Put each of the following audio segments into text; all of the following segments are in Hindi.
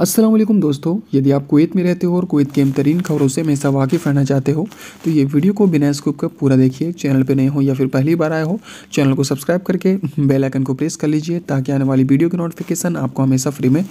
असलम दोस्तों यदि आप कुवैत में रहते हो और कुवैत के अमतरीन खबरों से हमेशा वाकिफ़ रहना चाहते हो तो ये वीडियो को बिना स्कूप का पूरा देखिए चैनल पर नए हो या फिर पहली बार आए हो चैनल को सब्सक्राइब करके बेल आइकन को प्रेस कर लीजिए ताकि आने वाली वीडियो की नोटिफिकेशन आपको हमेशा फ्री में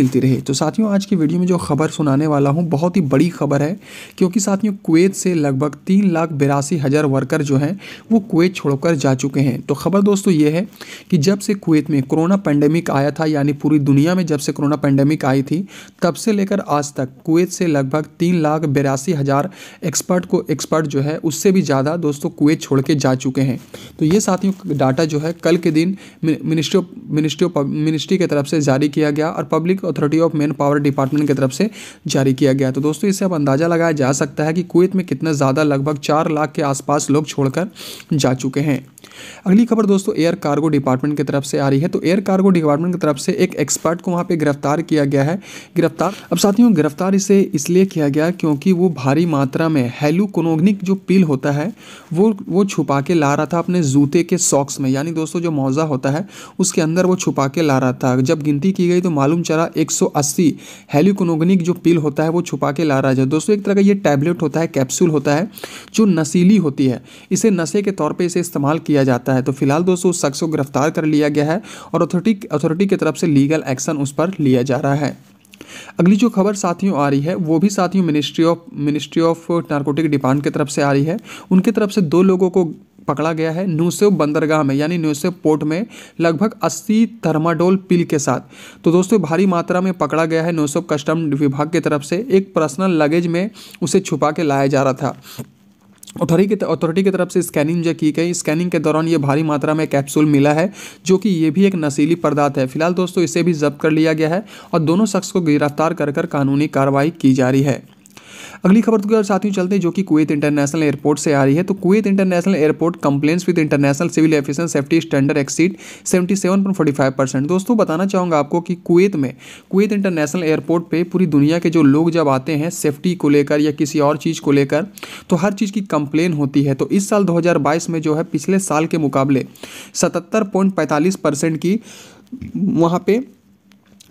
मिलती रहे तो साथियों आज की वीडियो में जो खबर सुनाने वाला हूँ बहुत ही बड़ी खबर है क्योंकि साथियों कुवैत से लगभग तीन लाख बिरासी हज़ार वर्कर जो हैं वो कुवैत छोड़कर जा चुके हैं तो खबर दोस्तों ये है कि जब से कुवैत में कोरोना पैंडेमिक आया था यानी पूरी दुनिया में जब से कोरोना पैंडेमिक आई थी तब से लेकर आज तक कुवैत से लगभग तीन लाख बिरासी हज़ार एक्सपर्ट को एक्सपर्ट जो है उससे भी ज़्यादा दोस्तों कुवैत छोड़ के जा चुके हैं तो ये साथियों डाटा जो है कल के दिन ministry of ministry of ministry की तरफ से जारी किया गया और public authority of manpower department की तरफ से जारी किया गया तो दोस्तों इससे अब अंदाज़ा लगाया जा सकता है कि कुवैत में कितना ज़्यादा लगभग चार लाख के आसपास लोग छोड़कर जा चुके हैं अगली खबर दोस्तों एयर कार्गो डिपार्टमेंट की तरफ से आ रही है तो एयर कार्गो डिपार्टमेंट की तरफ से एक एक्सपर्ट को वहां पे गिरफ्तार किया गया है है गिरफ्तार अब साथियों गिरफ्तार इसे इसलिए किया गया क्योंकि वो भारी मात्रा में हेलुकोनोगनिक जो पिल होता है वो वो छुपा के ला रहा था अपने जूते के सॉक्स में यानी दोस्तों जो मौजा होता है उसके अंदर वो छुपा के ला रहा था जब गिनती की गई तो मालूम चला अस्सी हेलिकोनोगनिक जो पिल होता है वो छुपा के ला रहा है दोस्तों एक तरह का ये टैबलेट होता है कैप्सूल होता है जो नशीली होती है इसे नशे के तौर पर इसे इस्तेमाल किया जाता है तो फिलहाल दोस्तों उस शख्स को गिरफ्तार कर लिया गया है और अथॉरिटी अथॉरिटी की तरफ से लीगल एक्शन उस पर लिया जा रहा है अगली जो खबर साथियों आ रही है वो भी साथियों ministry of ministry of narcotic depart की तरफ से आ रही है उनकी तरफ से दो लोगों को पकड़ा गया है न्यूसेव बंदरगाह में यानी न्यूसेव पोर्ट में लगभग 80 थर्माडोल पिल के साथ तो दोस्तों भारी मात्रा में पकड़ा गया है न्यूसेव कस्टम विभाग की तरफ से एक पर्सनल लगेज में उसे छुपा के लाया जा रहा था अथॉरी की अथॉरिटी की तरफ से स्कैनिंग जो की गई स्कैनिंग के दौरान ये भारी मात्रा में कैप्सूल मिला है जो कि ये भी एक नशीली पदार्थ है फिलहाल दोस्तों इसे भी जब्त कर लिया गया है और दोनों शख्स को गिरफ्तार कर कर कानूनी कार्रवाई की जा रही है अगली खबर तो साथियों चलते हैं जो कि कुवैत इंटरनेशनल एयरपोर्ट से आ रही है तो Kuwait international airport compliance with international civil aviation safety standard exceed seventy seven point forty five percent दोस्तों बताना चाहूँगा आपको कि कुवैत में कुवैत इंटरनेशनल एयरपोर्ट पर पूरी दुनिया के जो लोग जब आते हैं सेफ्टी को लेकर या किसी और चीज़ को लेकर तो हर चीज़ की कंप्लेन होती है तो इस साल दो में जो है पिछले साल के मुकाबले सतहत्तर पॉइंट पैंतालीस परसेंट की वहाँ पे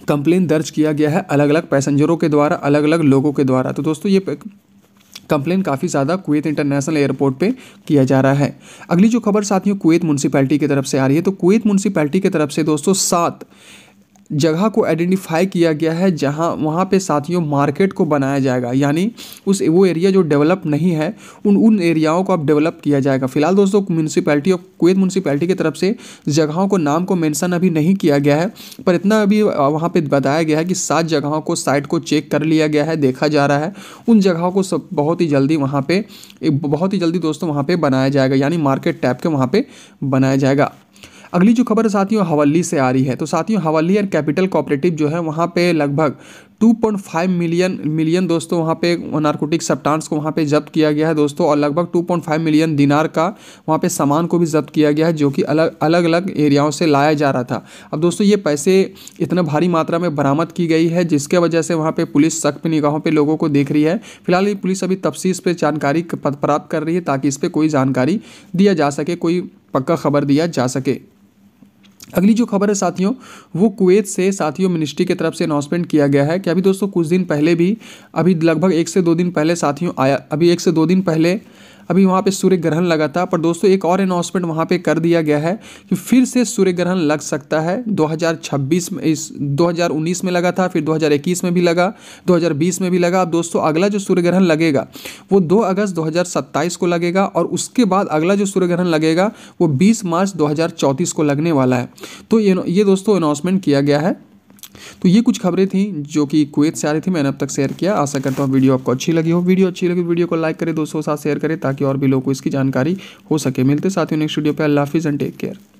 कंप्लेन दर्ज किया गया है अलग अलग पैसेंजरों के द्वारा अलग अलग लोगों के द्वारा तो दोस्तों ये कंप्लेन काफ़ी ज़्यादा कुवैत इंटरनेशनल एयरपोर्ट पे किया जा रहा है अगली जो खबर साथियों कुवैत म्यूनसिपैलिटी की तरफ से आ रही है तो कुवैत म्यूनसिपैलिटी की तरफ से दोस्तों सात जगह को आइडेंटिफाई किया गया है जहां वहां पे साथियों मार्केट को बनाया जाएगा यानी उस वो एरिया जो डेवलप नहीं है उन उन एरियाओं को अब डेवलप किया जाएगा फिलहाल दोस्तों म्यूनसिपैलिटी ऑफ कुवैत म्यूनसिपैलिटी की तरफ से जगहों को नाम को मैंसन अभी नहीं किया गया है पर इतना अभी वहाँ पर बताया गया है कि सात जगहों को साइट को चेक कर लिया गया है देखा जा रहा है उन जगहों को सब बहुत ही जल्दी वहाँ पर बहुत ही जल्दी दोस्तों वहाँ पर बनाया जाएगा यानी मार्केट टैप के वहाँ पर बनाया जाएगा अगली जो खबर साथियों हवली से आ रही है तो साथियों हवली एंड कैपिटल कॉपरेटिव जो है वहाँ पे लगभग 2.5 मिलियन मिलियन दोस्तों वहाँ पे नारकोटिक सप्टांस को वहाँ पे जब्त किया गया है दोस्तों और लगभग 2.5 मिलियन दिनार का वहाँ पे सामान को भी जब्त किया गया है जो कि अलग अलग अलग एरियाओं से लाया जा रहा था अब दोस्तों ये पैसे इतना भारी मात्रा में बरामद की गई है जिसके वजह से वहाँ पर पुलिस सख्त निगाहों पर लोगों को देख रही है फिलहाल ये पुलिस अभी तफसीस पर जानकारी प्राप्त कर रही है ताकि इस पर कोई जानकारी दिया जा सके कोई पक्का खबर दिया जा सके अगली जो खबर है साथियों वो कुवैत से साथियों मिनिस्ट्री की तरफ से अनाउंसमेंट किया गया है कि अभी दोस्तों कुछ दिन पहले भी अभी लगभग एक से दो दिन पहले साथियों आया अभी एक से दो दिन पहले अभी वहाँ पे सूर्य ग्रहण लगा था पर दोस्तों एक और अनाउंसमेंट वहाँ पे कर दिया गया है कि फिर से सूर्य ग्रहण लग सकता है 2026 में इस 2019 में लगा था फिर 2021 में भी लगा 2020 में भी लगा अब दोस्तों अगला जो सूर्य ग्रहण लगेगा वो 2 अगस्त 2027 को लगेगा और उसके बाद अगला जो सूर्य ग्रहण लगेगा वो बीस मार्च दो को लगने वाला है तो ये ये दोस्तों अनाउंसमेंट किया गया है तो ये कुछ खबरें थी जो कि कुवैत से आ रही थी मैंने अब तक शेयर किया आशा करता हूँ वीडियो आपको अच्छी लगी हो वीडियो अच्छी लगी वीडियो को लाइक करें दोस्तों के साथ शेयर करें ताकि और भी लोगों को इसकी जानकारी हो सके मिलते साथ ही नेक्स्ट वीडियो पर अल्लाह हाफिज़ एंड टेक केयर